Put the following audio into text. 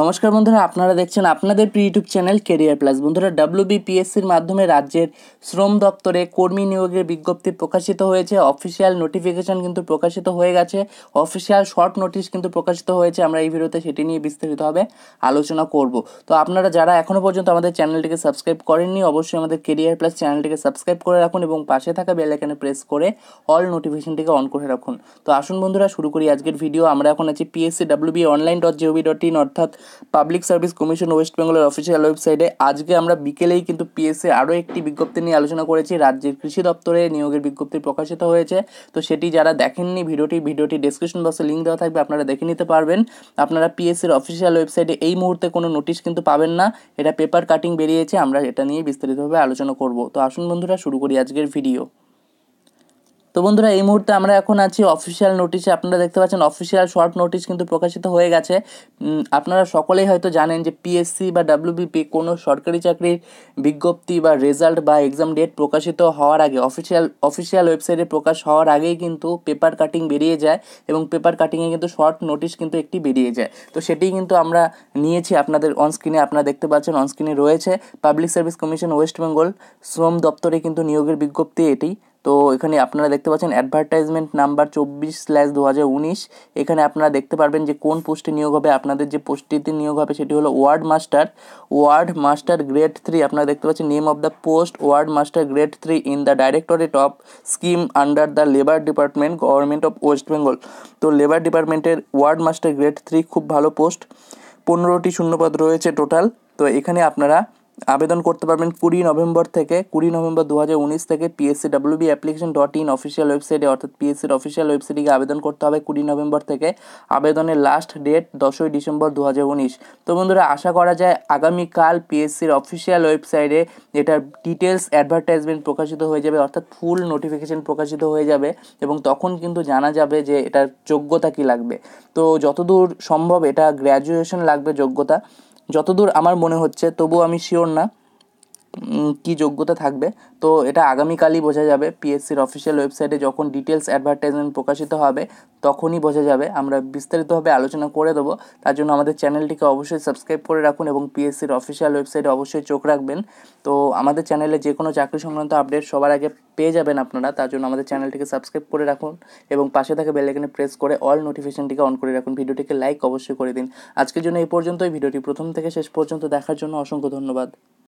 নমস্কার বন্ধুরা আপনারা দেখছেন আপনাদের প্রিয় ইউটিউব চ্যানেল কেরিয়ার প্লাস বন্ধুরা বিপিএসসির মাধ্যমে রাজ্যের শ্রম দপ্তরে কর্মী নিয়োগের বিজ্ঞপ্তি প্রকাশিত হয়েছে অফিসিয়াল নোটিফিকেশন কিন্তু প্রকাশিত হয়ে গেছে অফিসিয়াল শর্ট নোটিশ কিন্তু প্রকাশিত হয়েছে আমরা এই ভিডিওতে সেটি নিয়ে বিস্তারিতভাবে আলোচনা করব তো আপনারা যারা এখনও পর্যন্ত আমাদের চ্যানেলটিকে সাবস্ক্রাইব করেননি অবশ্যই আমাদের কেরিয়ার প্লাস চ্যানেলটিকে সাবস্ক্রাইব করে রাখুন এবং পাশে থাকা বেল আইকনে প্রেস করে অল নোটিফিকেশনটিকে অন করে রাখুন তো আসুন বন্ধুরা শুরু করি আজকের ভিডিও আমরা এখন আছি পিএসসি ডাব্লিউবি অনলাইন ডট জিওবি ডট ইন অর্থাৎ পাবলিক সার্ভিস কমিশন ওয়েস্ট বেঙ্গলের অফিসিয়াল ওয়েবসাইটে আজকে আমরা বিকেলেই কিন্তু পিএসএ আরও একটি বিজ্ঞপ্তি নিয়ে আলোচনা করেছি রাজ্যের কৃষি দপ্তরে নিয়োগের বিজ্ঞপ্তি প্রকাশিত হয়েছে তো সেটি যারা দেখেননি ভিডিওটি ভিডিওটি ডিসক্রিপশন বক্সে লিঙ্ক দেওয়া থাকবে আপনারা দেখে নিতে পারবেন আপনারা পিএসসির অফিসিয়াল ওয়েবসাইটে এই মুহূর্তে কোনো নোটিশ কিন্তু পাবেন না এটা পেপার কাটিং বেরিয়েছে আমরা এটা নিয়ে বিস্তারিতভাবে আলোচনা করব তো আসুন বন্ধুরা শুরু করি আজকের ভিডিও তো বন্ধুরা এই মুহূর্তে আমরা এখন আছি অফিসিয়াল নোটিশে আপনারা দেখতে পাচ্ছেন অফিসিয়াল শর্ট নোটিশ কিন্তু প্রকাশিত হয়ে গেছে আপনারা সকলেই হয়তো জানেন যে পিএসসি বা ডাব্লিউবিপি কোনো সরকারি চাকরির বিজ্ঞপ্তি বা রেজাল্ট বা এক্সাম ডেট প্রকাশিত হওয়ার আগে অফিসিয়াল অফিসিয়াল ওয়েবসাইটে প্রকাশ হওয়ার আগেই কিন্তু পেপার কাটিং বেরিয়ে যায় এবং পেপার কাটিংয়ে কিন্তু শর্ট নোটিশ কিন্তু একটি বেরিয়ে যায় তো সেটি কিন্তু আমরা নিয়েছি আপনাদের অনস্ক্রিনে আপনারা দেখতে পাচ্ছেন অনস্ক্রিনে রয়েছে public service commission west Bengal শ্রম দপ্তরে কিন্তু নিয়োগের বিজ্ঞপ্তি এটি তো এখানে আপনারা দেখতে পাচ্ছেন অ্যাডভার্টাইজমেন্ট নাম্বার চব্বিশ স্ল্যাশ দু হাজার উনিশ এখানে আপনারা দেখতে পারবেন যে কোন পোস্টে নিয়োগ হবে আপনাদের যে পোস্টটিতে নিয়োগ হবে সেটি হলো ward master ward master grade three আপনারা দেখতে পাচ্ছেন name of the post ward master grade three in the directorate of scheme under the labour department government of west Bengal তো লেবার ডিপার্টমেন্টের ওয়ার্ড মাস্টার গ্রেড থ্রি খুব ভালো post পনেরোটি শূন্যপদ রয়েছে টোটাল তো এখানে আপনারা আবেদন করতে পারবেন কুড়ি নভেম্বর থেকে কুড়ি নভেম্বর দু হাজার উনিশ থেকে PSC WB application dot in official ওয়েবসাইটে অর্থাৎ পিএসসির অফিসিয়াল ওয়েবসাইটে গিয়ে আবেদন করতে হবে কুড়ি নভেম্বর থেকে আবেদনের লাস্ট ডেট দশই ডিসেম্বর দু হাজার উনিশ তো বন্ধুরা আশা করা যায় আগামীকাল পিএসসির অফিসিয়াল ওয়েবসাইটে এটার ডিটেলস অ্যাডভার্টাইজমেন্ট প্রকাশিত হয়ে যাবে অর্থাৎ ফুল নোটিফিকেশন প্রকাশিত হয়ে যাবে এবং তখন কিন্তু জানা যাবে যে এটার যোগ্যতা কী লাগবে তো যতদূর সম্ভব এটা গ্র্যাজুয়েশন লাগবে যোগ্যতা যতদূর আমার মনে হচ্ছে তবুও আমি শিওর না কি যোগ্যতা থাকবে তো এটা আগামীকালই বোঝা যাবে পিএসসির অফিসিয়াল ওয়েবসাইটে যখন ডিটেলস অ্যাডভার্টাইজমেন্ট প্রকাশিত হবে তখনই বোঝা যাবে আমরা বিস্তারিতভাবে আলোচনা করে দেবো তার জন্য আমাদের চ্যানেলটিকে অবশ্যই সাবস্ক্রাইব করে রাখুন এবং পিএসসির অফিসিয়াল ওয়েবসাইটে অবশ্যই চোখ রাখবেন তো আমাদের চ্যানেলে যে কোনো চাকরি সংক্রান্ত আপডেট সবার আগে পেয়ে যাবেন আপনারা তার জন্য আমাদের চ্যানেলটিকে সাবস্ক্রাইব করে রাখুন এবং পাশে থাকা বেলাইকনে প্রেস করে অল নোটিফিকেশনটিকে অন করে রাখুন ভিডিওটিকে লাইক অবশ্যই করে দিন আজকের জন্য এই পর্যন্তই ভিডিওটি প্রথম থেকে শেষ পর্যন্ত দেখার জন্য অসংখ্য ধন্যবাদ